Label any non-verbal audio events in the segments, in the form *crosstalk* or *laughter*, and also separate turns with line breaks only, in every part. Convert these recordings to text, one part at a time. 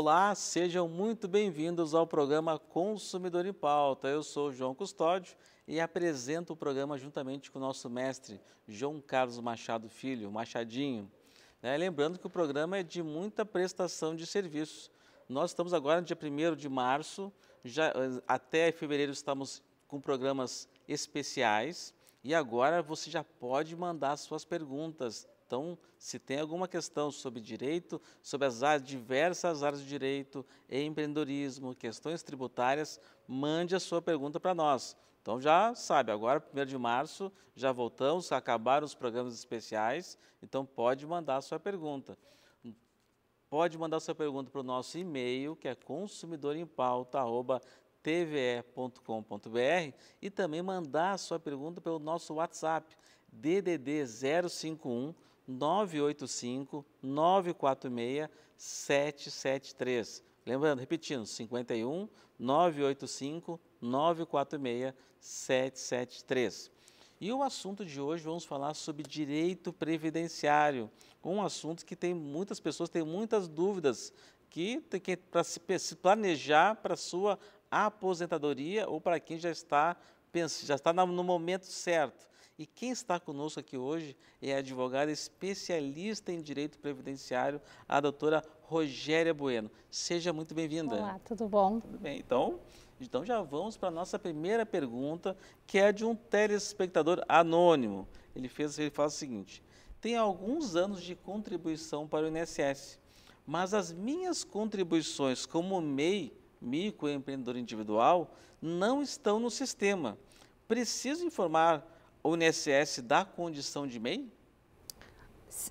Olá, sejam muito bem-vindos ao programa Consumidor em Pauta. Eu sou João Custódio e apresento o programa juntamente com o nosso mestre João Carlos Machado Filho, Machadinho. É, lembrando que o programa é de muita prestação de serviços. Nós estamos agora no dia 1 de março, já, eh, até fevereiro estamos com programas especiais. E agora você já pode mandar suas perguntas então, se tem alguma questão sobre direito, sobre as áreas, diversas áreas de direito, empreendedorismo, questões tributárias, mande a sua pergunta para nós. Então já sabe, agora 1 de março, já voltamos, acabaram os programas especiais, então pode mandar a sua pergunta. Pode mandar a sua pergunta para o nosso e-mail, que é consumidorempauta.tve.com.br e também mandar a sua pergunta pelo nosso WhatsApp, DDD 051 985 946 773. Lembrando, repetindo, 51 985 946 773. E o assunto de hoje vamos falar sobre direito previdenciário, um assunto que tem muitas pessoas têm muitas dúvidas que, tem que para se, se planejar para sua aposentadoria ou para quem já está já está no momento certo. E quem está conosco aqui hoje é a advogada especialista em direito previdenciário, a doutora Rogéria Bueno. Seja muito bem-vinda. Olá,
tudo bom? Tudo bem.
Então, então já vamos para a nossa primeira pergunta, que é de um telespectador anônimo. Ele fez, ele fala o seguinte: tem alguns anos de contribuição para o INSS, mas as minhas contribuições como MEI, microempreendedor individual, não estão no sistema. Preciso informar o INSS dá condição de MEI?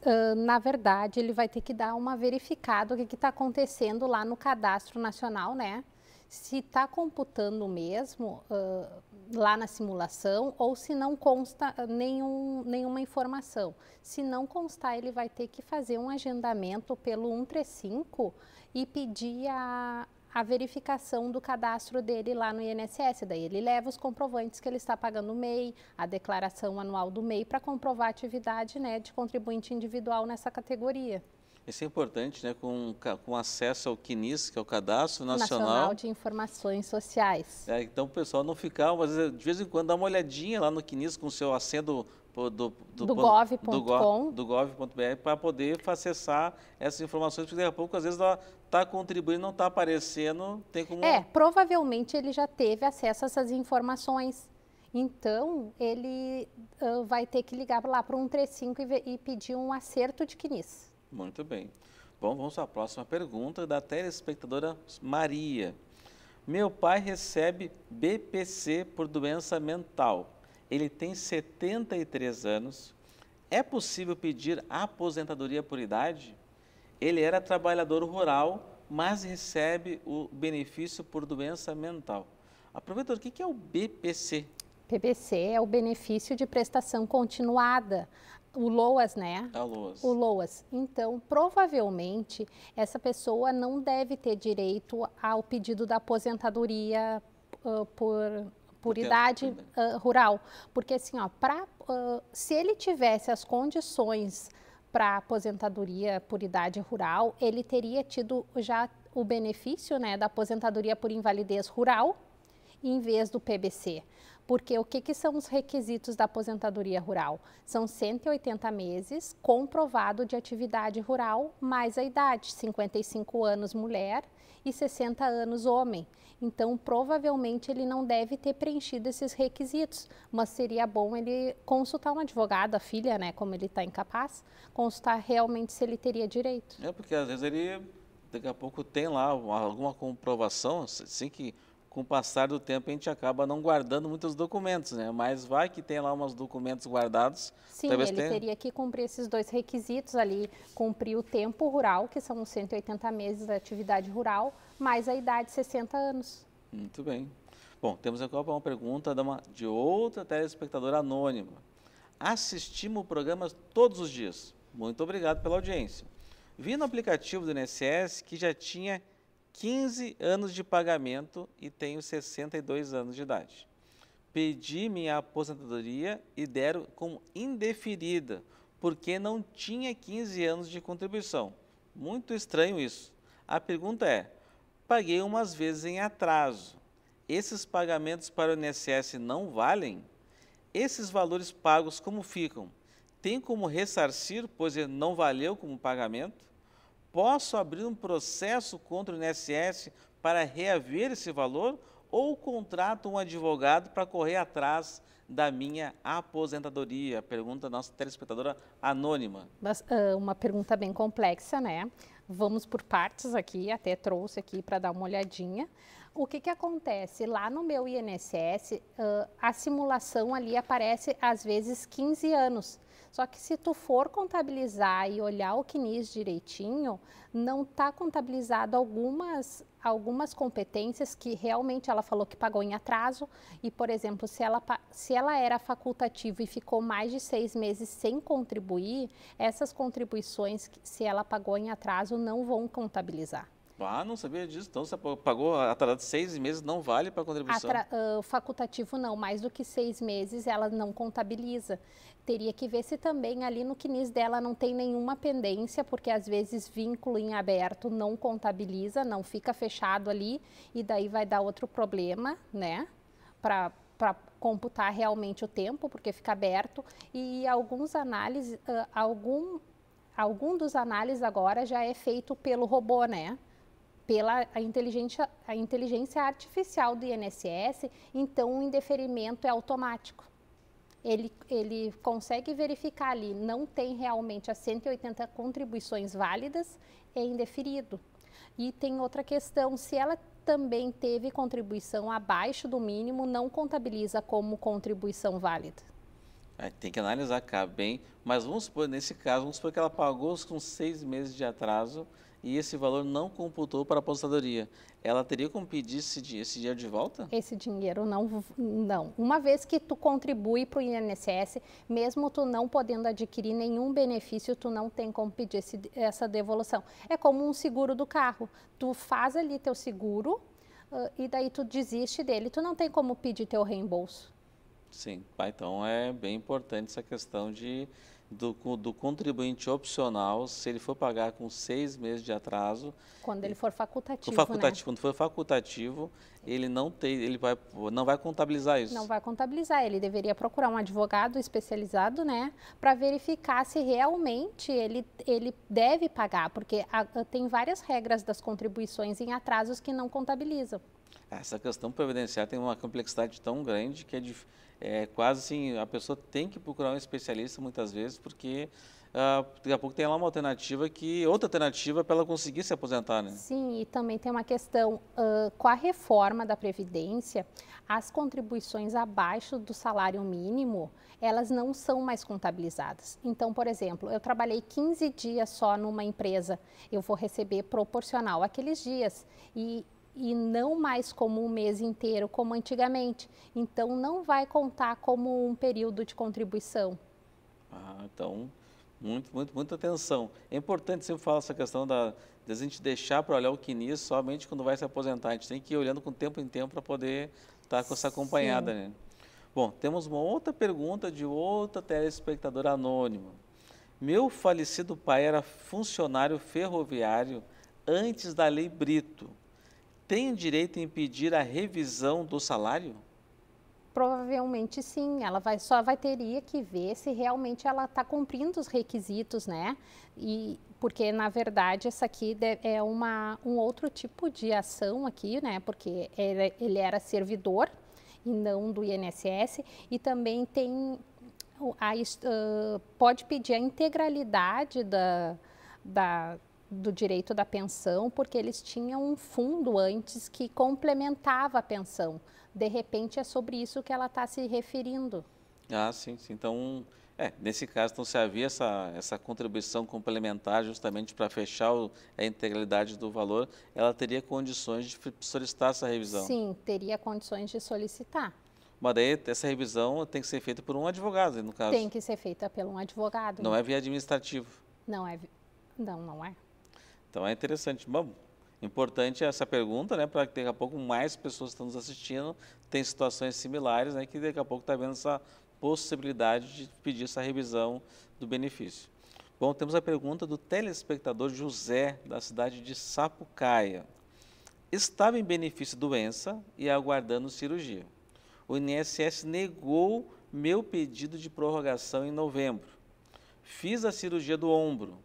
Ah, na verdade, ele vai ter que dar uma verificada o que está acontecendo lá no Cadastro Nacional, né? Se está computando mesmo uh, lá na simulação ou se não consta nenhum, nenhuma informação. Se não constar, ele vai ter que fazer um agendamento pelo 135 e pedir a, a verificação do cadastro dele lá no INSS. Daí ele leva os comprovantes que ele está pagando o MEI, a declaração anual do MEI, para comprovar a atividade né, de contribuinte individual nessa categoria.
Isso é importante, né? Com, com acesso ao CNIS, que é o Cadastro Nacional, Nacional de
Informações Sociais.
É, então, o pessoal não ficar, mas de vez em quando dá uma olhadinha lá no CNIS com o seu acendo do, do, do gov.com do gov.br para poder acessar essas informações, porque daqui a pouco, às vezes, ela está contribuindo, não está aparecendo, tem como... É,
provavelmente ele já teve acesso a essas informações. Então, ele uh, vai ter que ligar lá para o 135 e, e pedir um acerto de quinis.
Muito bem. Bom, vamos à próxima pergunta da telespectadora Maria. Meu pai recebe BPC por doença mental ele tem 73 anos. É possível pedir aposentadoria por idade? Ele era trabalhador rural, mas recebe o benefício por doença mental. Aproveitando, o que é o BPC?
PBC é o benefício de prestação continuada. O LOAS, né? É o LOAS. O LOAS. Então, provavelmente, essa pessoa não deve ter direito ao pedido da aposentadoria uh, por é por idade uh, rural. Porque assim, ó, pra, uh, se ele tivesse as condições para aposentadoria por idade rural, ele teria tido já o benefício né, da aposentadoria por invalidez rural em vez do PBC. Porque o que, que são os requisitos da aposentadoria rural? São 180 meses comprovado de atividade rural mais a idade, 55 anos mulher e 60 anos homem. Então, provavelmente ele não deve ter preenchido esses requisitos, mas seria bom ele consultar um advogado, a filha, né, como ele está incapaz, consultar realmente se ele teria direito.
É, porque às vezes ele daqui a pouco tem lá alguma comprovação, assim que com o passar do tempo a gente acaba não guardando muitos documentos, né? Mas vai que tem lá uns documentos guardados. Sim, ele tenha... teria
que cumprir esses dois requisitos ali, cumprir o tempo rural, que são os 180 meses da atividade rural, mais a idade 60 anos.
Muito bem. Bom, temos agora uma pergunta de outra telespectadora anônima. Assistimos o programa todos os dias. Muito obrigado pela audiência. Vi no aplicativo do INSS que já tinha 15 anos de pagamento e tenho 62 anos de idade. Pedi minha aposentadoria e deram como indeferida, porque não tinha 15 anos de contribuição. Muito estranho isso. A pergunta é: paguei umas vezes em atraso. Esses pagamentos para o INSS não valem? Esses valores pagos como ficam? Tem como ressarcir, pois não valeu como pagamento? posso abrir um processo contra o INSS para reaver esse valor ou contrato um advogado para correr atrás da minha aposentadoria? Pergunta nossa telespectadora anônima.
Mas, ah, uma pergunta bem complexa, né? Vamos por partes aqui, até trouxe aqui para dar uma olhadinha. O que, que acontece? Lá no meu INSS, uh, ah, a simulação ali aparece às vezes 15 anos. Só que se tu for contabilizar e olhar o CNIS direitinho, não está contabilizado algumas algumas competências que realmente ela falou que pagou em atraso e, por exemplo, se ela, se ela era facultativa e ficou mais de seis meses sem contribuir, essas contribuições, se ela pagou em atraso, não vão contabilizar.
Ah, não sabia disso. Então, você pagou atrasado seis meses, não vale para a contribuição? Atra,
uh, facultativo não, mais do que seis meses ela não contabiliza. Teria que ver se também ali no CNIS dela não tem nenhuma pendência, porque às vezes vínculo em aberto não contabiliza, não fica fechado ali, e daí vai dar outro problema, né? Para para computar realmente o tempo, porque fica aberto, e alguns análises, uh, algum, algum dos análises agora já é feito pelo robô, né? pela a inteligência, a inteligência artificial do INSS, então o indeferimento é automático. Ele, ele consegue verificar ali, não tem realmente as 180 contribuições válidas, é indeferido. E tem outra questão, se ela também teve contribuição abaixo do mínimo, não contabiliza como contribuição válida
tem que analisar cá bem, mas vamos supor, nesse caso, vamos supor que ela pagou com seis meses de atraso e esse valor não computou para a aposentadoria. Ela teria como pedir esse, esse dinheiro de volta? Esse
dinheiro não, não. Uma vez que tu contribui para o INSS, mesmo tu não podendo adquirir nenhum benefício, tu não tem como pedir esse, essa devolução. É como um seguro do carro. Tu faz ali teu seguro uh, e daí tu desiste dele. Tu não tem como pedir teu reembolso.
Sim, ah, então é bem importante essa questão de, do, do contribuinte opcional, se ele for pagar com seis meses de atraso.
Quando ele for facultativo. Né? facultativo né?
Quando for facultativo, ele não tem, ele vai, não vai contabilizar isso. Não vai
contabilizar, ele deveria procurar um advogado especializado, né, para verificar se realmente ele, ele deve pagar, porque a, tem várias regras das contribuições em atrasos que não contabilizam.
Essa questão previdenciária tem uma complexidade tão grande que é, é quase assim, a pessoa tem que procurar um especialista muitas vezes, porque Uh, daqui a pouco tem lá uma alternativa que outra alternativa para ela conseguir se aposentar, né?
Sim, e também tem uma questão uh, com a reforma da previdência, as contribuições abaixo do salário mínimo elas não são mais contabilizadas. Então, por exemplo, eu trabalhei 15 dias só numa empresa, eu vou receber proporcional aqueles dias e e não mais como um mês inteiro, como antigamente. Então, não vai contar como um período de contribuição.
Ah, então, muito, muito, muita atenção. É importante sempre falar essa questão da, a gente deixar para olhar o quinis somente quando vai se aposentar. A gente tem que ir olhando com tempo em tempo para poder estar tá com essa acompanhada. Né? Bom, temos uma outra pergunta de outra telespectadora anônima. Meu falecido pai era funcionário ferroviário antes da Lei Brito tem direito em pedir a revisão do salário?
Provavelmente sim, ela vai, só vai teria que ver se realmente ela está cumprindo os requisitos, né? E porque na verdade essa aqui é uma, um outro tipo de ação aqui, né? Porque ele era servidor e não do INSS e também tem a, uh, pode pedir a integralidade da, da do direito da pensão, porque eles tinham um fundo antes que complementava a pensão. De repente, é sobre isso que ela está se referindo.
Ah, sim, sim. Então, é, nesse caso, então, se havia essa, essa contribuição complementar justamente para fechar o, a integralidade do valor, ela teria condições de solicitar essa revisão?
Sim, teria condições de solicitar.
Mas daí essa revisão tem que ser feita por um advogado, no caso. Tem
que ser feita por um advogado. Não né? é
via administrativo.
Não é. Não, não é.
Então é interessante. Bom, importante essa pergunta, né? Para que daqui a pouco mais pessoas estão nos assistindo, tem situações similares, né? Que daqui a pouco está vendo essa possibilidade de pedir essa revisão do benefício. Bom, temos a pergunta do telespectador José, da cidade de Sapucaia. Estava em benefício doença e aguardando cirurgia. O INSS negou meu pedido de prorrogação em novembro. Fiz a cirurgia do ombro,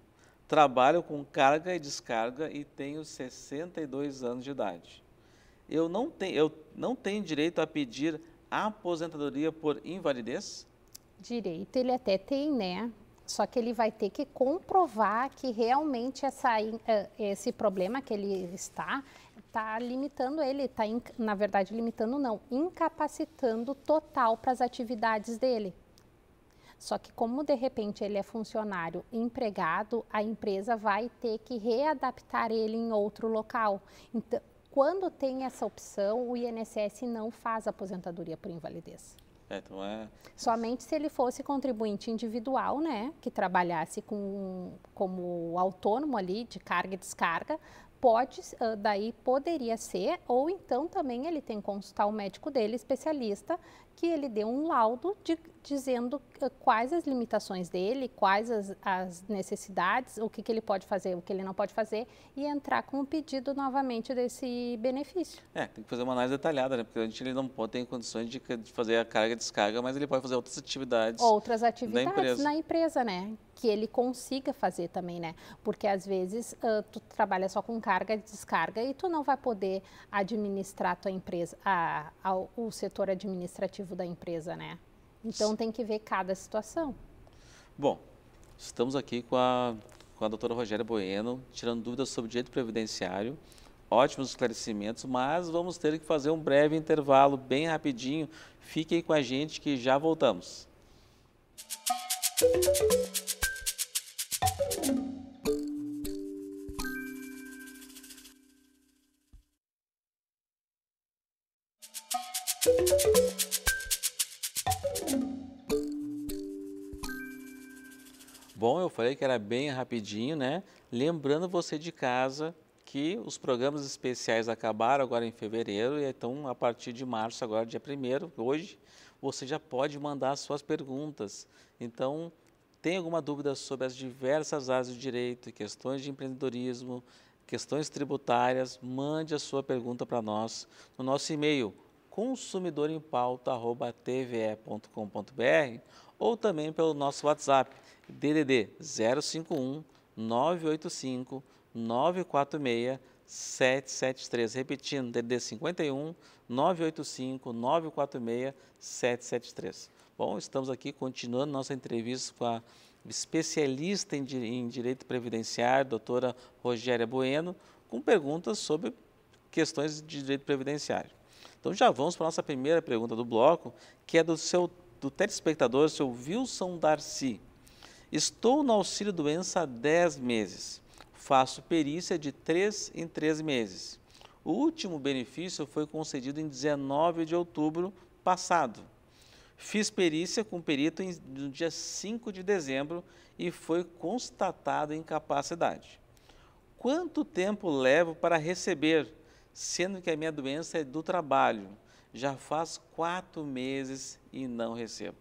Trabalho com carga e descarga e tenho 62 anos de idade. Eu não, tenho, eu não tenho direito a pedir aposentadoria por invalidez?
Direito ele até tem, né? Só que ele vai ter que comprovar que realmente essa, eh, esse problema que ele está está limitando ele, está, na verdade, limitando não, incapacitando total para as atividades dele. Só que como de repente ele é funcionário empregado, a empresa vai ter que readaptar ele em outro local. Então, quando tem essa opção, o INSS não faz aposentadoria por invalidez.
É, então é...
Somente se ele fosse contribuinte individual, né, que trabalhasse com, como autônomo ali, de carga e descarga, pode, uh, ah, daí poderia ser, ou então também ele tem que consultar o médico dele, especialista, que ele dê um laudo de, dizendo uh, quais as limitações dele, quais as, as necessidades, o que, que, ele pode fazer, o que ele não pode fazer, e entrar com o um pedido novamente desse benefício.
É, tem que fazer uma análise detalhada, né? porque a gente ele não pode ter condições de, de fazer a carga e descarga, mas ele pode fazer outras atividades. Outras atividades na empresa, na
empresa né? que ele consiga fazer também, né? Porque às vezes uh, tu trabalha só com carga e descarga e tu não vai poder administrar tua empresa, a, a, o setor administrativo da empresa, né? Então tem que ver cada situação.
Bom, estamos aqui com a, com a doutora Rogéria Bueno, tirando dúvidas sobre direito previdenciário. Ótimos esclarecimentos, mas vamos ter que fazer um breve intervalo, bem rapidinho. Fiquem com a gente que já voltamos. Música que era bem rapidinho, né? Lembrando você de casa que os programas especiais acabaram agora em fevereiro, e então a partir de março, agora dia 1 hoje, você já pode mandar suas perguntas. Então, tem alguma dúvida sobre as diversas áreas do direito, questões de empreendedorismo, questões tributárias, mande a sua pergunta para nós no nosso e-mail consumidorempauta.tve.com.br ou também pelo nosso WhatsApp, DDD 051 985 946 773. Repetindo, DDD 51 985 946 773. Bom, estamos aqui continuando nossa entrevista com a especialista em direito previdenciário, doutora Rogéria Bueno, com perguntas sobre questões de direito previdenciário. Então já vamos para a nossa primeira pergunta do bloco, que é do seu do telespectador, seu Wilson Darcy. Estou no auxílio doença há 10 meses. Faço perícia de 3 em 3 meses. O último benefício foi concedido em 19 de outubro passado. Fiz perícia com perito no dia 5 de dezembro e foi constatada incapacidade. Quanto tempo levo para receber, sendo que a minha doença é do trabalho? já faz quatro meses e não recebo.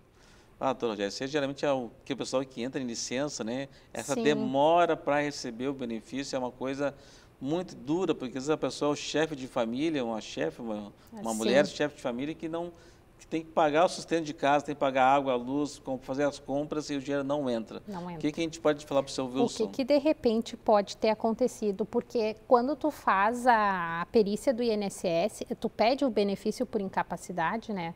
Ah, doutor Jéssica, geralmente é o que o pessoal que entra em licença, né? Essa Sim. demora para receber o benefício é uma coisa muito dura, porque às vezes a pessoa é o chefe de família, uma chefe, uma, uma ah, mulher chefe de família que não que tem que pagar o sustento de casa, tem que pagar água, a luz, fazer as compras e o dinheiro não entra. Não entra. O que, que a gente pode falar para o seu Wilson? O que,
que, de repente pode ter acontecido? Porque quando tu faz a perícia do INSS, tu pede o benefício por incapacidade, né?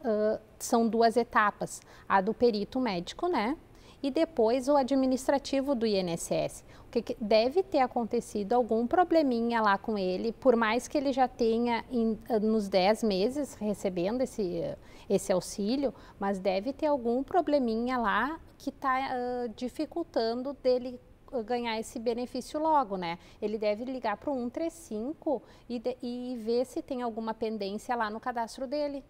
Uh, são duas etapas. A do perito médico, né? e depois o administrativo do INSS. O que deve ter acontecido algum probleminha lá com ele, por mais que ele já tenha in, ah, nos 10 meses recebendo esse, esse auxílio, mas deve ter algum probleminha lá que está uh, ah, dificultando dele ah, ganhar esse benefício logo, né? Ele deve ligar para o 135 e, de, e ver se tem alguma pendência lá no cadastro dele.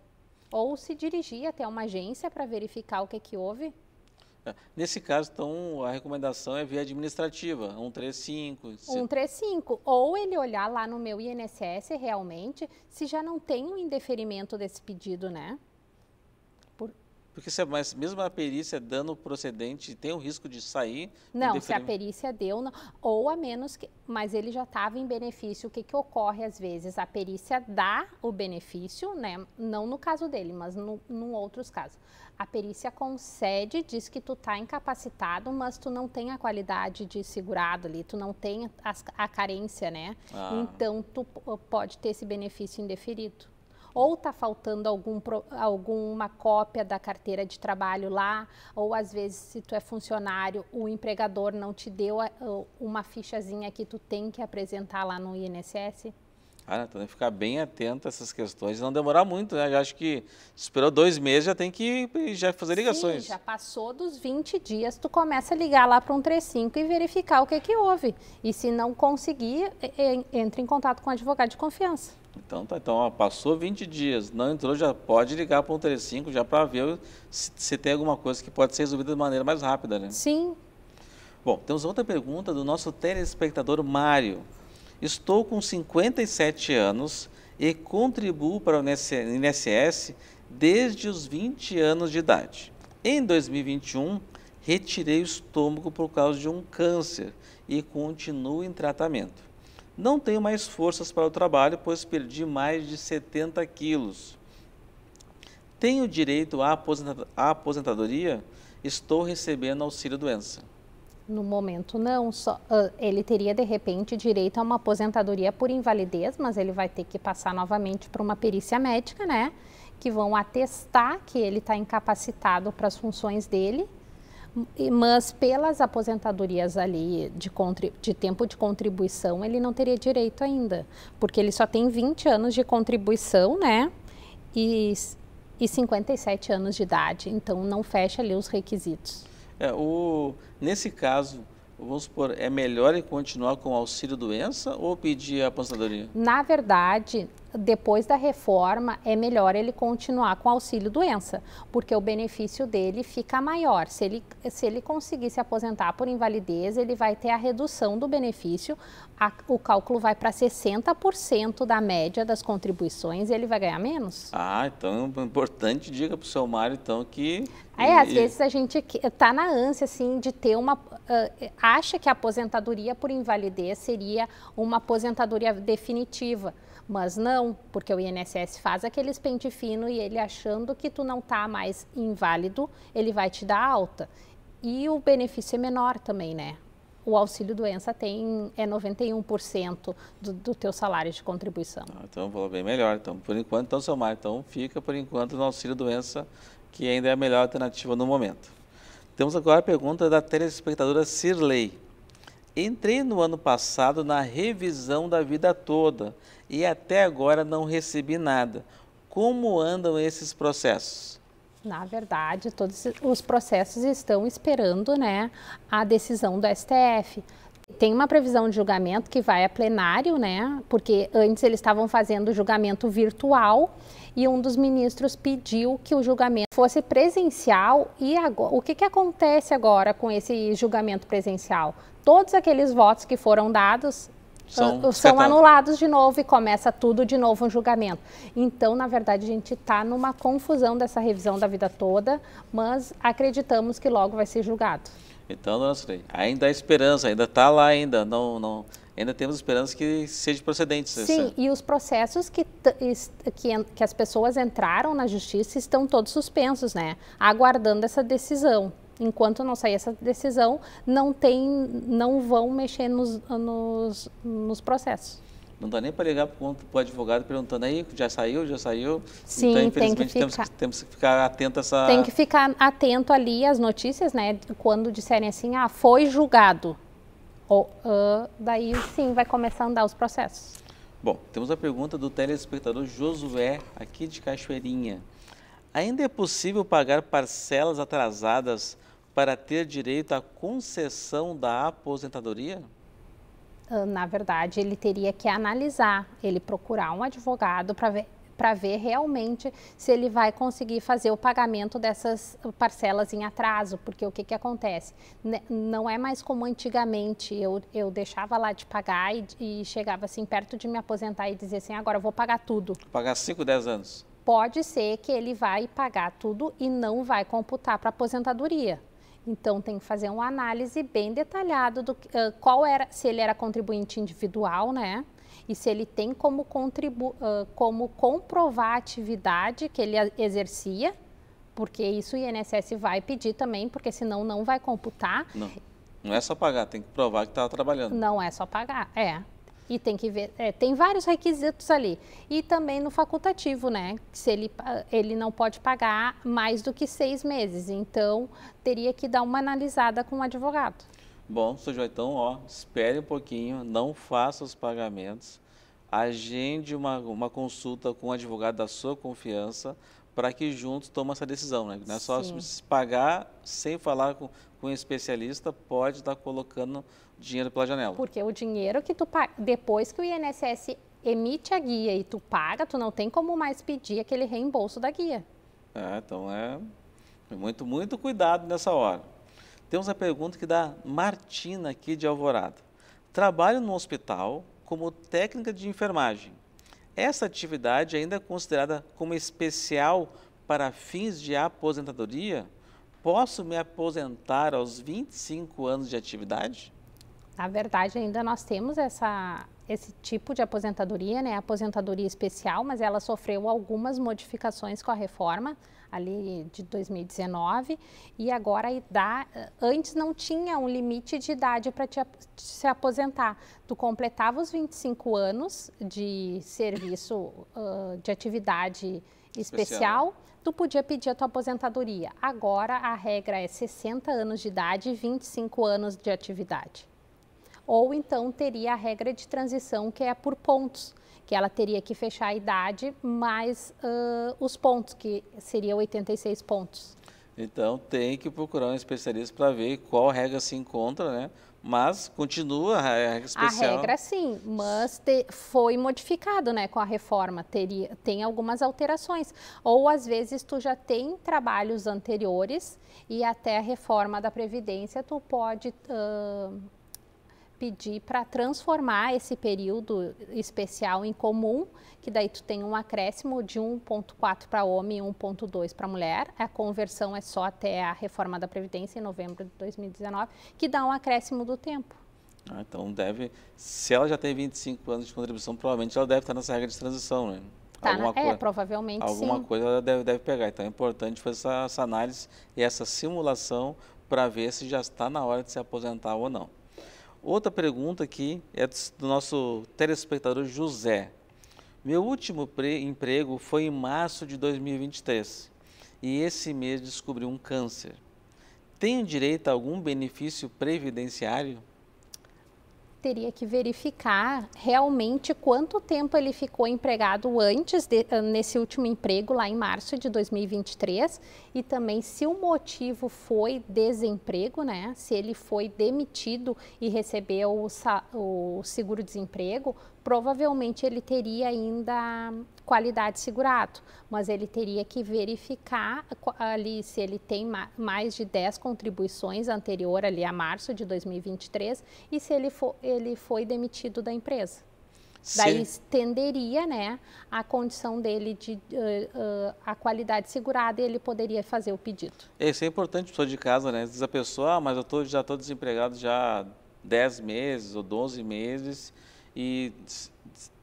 Ou se dirigir até uma agência para verificar o que, que houve.
*laughs* Nesse caso, então, a recomendação é via administrativa, 135. Se...
135, ou ele olhar lá no meu INSS realmente se já não tem um indeferimento desse pedido, né?
Porque se, é mas mesmo a perícia dando procedente, tem o risco de sair? Não, se a
perícia deu, não, ou a menos que... Mas ele já estava em benefício. O que, que ocorre às vezes? A perícia dá o benefício, né? Não no caso dele, mas no, outros casos. A perícia concede, diz que tu está incapacitado, mas tu não tem a qualidade de segurado ali, tu não tem a, a carência, né? Ah. Então, tu pode ter esse benefício indeferido ou está faltando algum, alguma cópia da carteira de trabalho lá, ou às vezes, se tu é funcionário, o empregador não te deu uma fichazinha que tu tem que apresentar lá no INSS?
Cara, tem que ficar bem atento a essas questões. Não demorar muito, né? Já acho que esperou dois meses, já tem que já fazer ligações. Sim, já
passou dos 20 dias, tu começa a ligar lá para um 35 e verificar o que, que houve. E se não conseguir, entre em contato com o advogado de confiança.
Então tá, então ó, passou 20 dias, não entrou, já pode ligar para um 35 já para ver se, se tem alguma coisa que pode ser resolvida de maneira mais rápida, né? Sim. Bom, temos outra pergunta do nosso telespectador Mário. Estou com 57 anos e contribuo para o INSS desde os 20 anos de idade. Em 2021, retirei o estômago por causa de um câncer e continuo em tratamento. Não tenho mais forças para o trabalho, pois perdi mais de 70 quilos. Tenho direito à aposentadoria? Estou recebendo auxílio-doença
no momento não, só, uh, ele teria de repente direito a uma aposentadoria por invalidez, mas ele vai ter que passar novamente para uma perícia médica, né? Que vão atestar que ele está incapacitado para as funções dele, mas pelas aposentadorias ali de, de, tempo de contribuição, ele não teria direito ainda, porque ele só tem 20 anos de contribuição, né? E, e 57 anos de idade, então não fecha ali os requisitos.
É, o, nesse caso, vamos supor, é melhor ele continuar com auxílio-doença ou pedir a aposentadoria?
Na verdade, depois da reforma, é melhor ele continuar com auxílio doença, porque o benefício dele fica maior. Se ele, se ele conseguir se aposentar por invalidez, ele vai ter a redução do benefício, a, o cálculo vai para 60% da média das contribuições e ele vai ganhar menos.
Ah, então é importante, diga para o seu Mário, então, que... É, às e... vezes
a gente está na ânsia, assim, de ter uma... Uh, acha que a aposentadoria por invalidez seria uma aposentadoria definitiva, mas não, porque o INSS faz aqueles pente fino e ele achando que tu não tá mais inválido, ele vai te dar alta. E o benefício é menor também, né? O auxílio doença tem é 91% do, do teu salário de contribuição. Ah,
então, falou bem melhor. Então, por enquanto, então, seu Mário, então fica por enquanto no auxílio doença, que ainda é a melhor alternativa no momento. Temos agora a pergunta da telespectadora Sirley. Entrei no ano passado na revisão da vida toda e até agora não recebi nada. Como andam esses processos?
Na verdade, todos os processos estão esperando né, a decisão do STF. Tem uma previsão de julgamento que vai a plenário, né? Porque antes eles estavam fazendo julgamento virtual e um dos ministros pediu que o julgamento fosse presencial. E agora, o que, que acontece agora com esse julgamento presencial? Todos aqueles votos que foram dados são, ah, são anulados de novo e começa tudo de novo um julgamento. Então, na verdade, a gente está numa confusão dessa revisão da vida toda, mas acreditamos que logo vai ser julgado.
Então, nós ainda há esperança, ainda está lá ainda, não, não, ainda temos esperança que seja procedente. Né, Sim,
e os processos que, que, que as pessoas entraram na justiça estão todos suspensos, né? Aguardando essa decisão enquanto não sair essa decisão, não tem, não vão mexer nos, nos, nos processos.
Não dá nem para ligar para o advogado perguntando aí, já saiu, já saiu. Sim, então, infelizmente, tem que ficar, temos, temos, que ficar atento a essa. Tem que
ficar atento ali às notícias, né? Quando disserem assim, ah, foi julgado. Ou, uh, daí sim vai começar a andar os processos.
Bom, temos a pergunta do telespectador Josué, aqui de Cachoeirinha. Ainda é possível pagar parcelas atrasadas para ter direito à concessão da aposentadoria?
Ah, na verdade, ele teria que analisar, ele procurar um advogado para ver para ver realmente se ele vai conseguir fazer o pagamento dessas parcelas em atraso, porque o que, que acontece? Não é mais como antigamente, eu, eu deixava lá de pagar e, e chegava assim perto de me aposentar e dizer assim, agora vou pagar tudo.
Pagar 5, 10 anos.
Pode ser que ele vai pagar tudo e não vai computar para aposentadoria. Então tem que fazer uma análise bem detalhada do uh, qual era, se ele era contribuinte individual, né? E se ele tem como, contribu uh, como comprovar a atividade que ele exercia, porque isso o INSS vai pedir também, porque senão não vai computar.
Não, não é só pagar, tem que provar que estava tá trabalhando.
Não é só pagar, é. E tem que ver, é, tem vários requisitos ali. E também no facultativo, né? Se ele, ele não pode pagar mais do que seis meses. Então, teria que dar uma analisada com o advogado.
Bom, Sr. Joitão, ó, espere um pouquinho, não faça os pagamentos, agende uma, uma consulta com o advogado da sua confiança para que juntos tomem essa decisão. Né? Não é só Sim. se pagar sem falar com, com um especialista, pode estar tá colocando dinheiro pela janela.
Porque o dinheiro que tu paga, depois que o INSS emite a guia e tu paga, tu não tem como mais pedir aquele reembolso da guia.
É, então é, é muito, muito cuidado nessa hora. Temos a pergunta que da Martina aqui de Alvorada. Trabalho no hospital como técnica de enfermagem essa atividade ainda é considerada como especial para fins de aposentadoria? Posso me aposentar aos 25 anos de atividade?
Na verdade, ainda nós temos essa esse tipo de aposentadoria, né, aposentadoria especial, mas ela sofreu algumas modificações com a reforma ali de 2019 e agora dá, antes não tinha um limite de idade para se aposentar. Tu completava os 25 anos de serviço uh, de atividade especial, especial, tu podia pedir a tua aposentadoria. Agora a regra é 60 anos de idade e 25 anos de atividade ou então teria a regra de transição que é por pontos, que ela teria que fechar a idade mais uh, os pontos, que seria 86 pontos.
Então tem que procurar um especialista para ver qual regra se encontra, né? Mas continua a regra especial. A regra
sim, mas te, foi modificado, né, com a reforma. Teria, tem algumas alterações. Ou às vezes tu já tem trabalhos anteriores e até a reforma da previdência tu pode uh, pedir para transformar esse período especial em comum, que daí tu tem um acréscimo de 1.4 para homem e 1.2 para mulher. A conversão é só até a reforma da previdência em novembro de 2019, que dá um acréscimo do tempo.
Ah, então deve, se ela já tem 25 anos de contribuição, provavelmente ela deve estar nessa regra de transição, né? Tá, alguma é,
provavelmente Alguma sim.
coisa ela deve, deve pegar. Então é importante fazer essa, essa análise e essa simulação para ver se já está na hora de se aposentar ou não. Outra pergunta aqui é do nosso telespectador José. Meu último emprego foi em março de 2023 e esse mês descobri um câncer. Tenho direito a algum benefício previdenciário?
teria que verificar realmente quanto tempo ele ficou empregado antes de, ah, nesse último emprego lá em março de 2023 e também se o motivo foi desemprego, né? Se ele foi demitido e recebeu o, o seguro-desemprego, provavelmente ele teria ainda qualidade segurado, mas ele teria que verificar ali se ele tem mais de 10 contribuições anterior ali a março de 2023 e se ele, for, ele foi demitido da empresa. Sim. Daí estenderia né, a condição dele de uh, uh, a qualidade segurada e ele poderia fazer o pedido.
Isso é importante, pessoa de casa, né? Diz a pessoa, ah, mas eu tô, já estou desempregado já 10 meses ou 12 meses e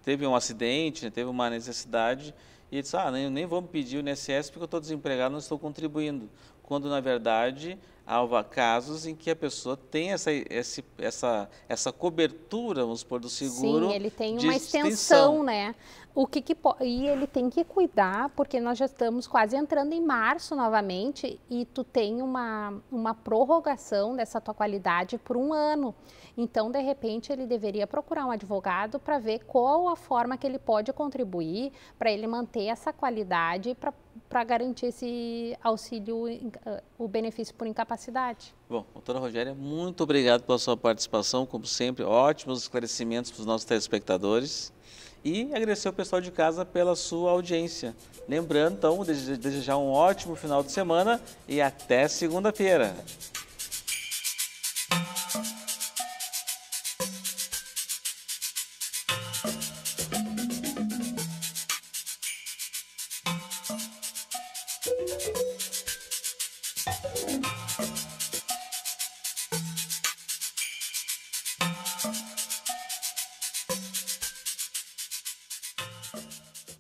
teve um acidente, né, teve uma necessidade, e disse, ah, nem, nem vou pedir o INSS porque eu estou desempregado, não estou contribuindo. Quando, na verdade, Alva, casos em que a pessoa tem essa, esse, essa, essa cobertura, vamos supor, do seguro. Sim, ele tem uma extensão, extensão,
né? O que, que e ele tem que cuidar, porque nós já estamos quase entrando em março novamente e tu tem uma, uma prorrogação dessa tua qualidade por um ano. Então, de repente, ele deveria procurar um advogado para ver qual a forma que ele pode contribuir para ele manter essa qualidade para para garantir esse auxílio, eh, o benefício por incapacidade.
Bom, doutora Rogéria, muito obrigado pela sua participação, como sempre, ótimos esclarecimentos para os nossos telespectadores. E agradecer ao pessoal de casa pela sua audiência. Lembrando, então, desejar um ótimo final de semana e até segunda-feira.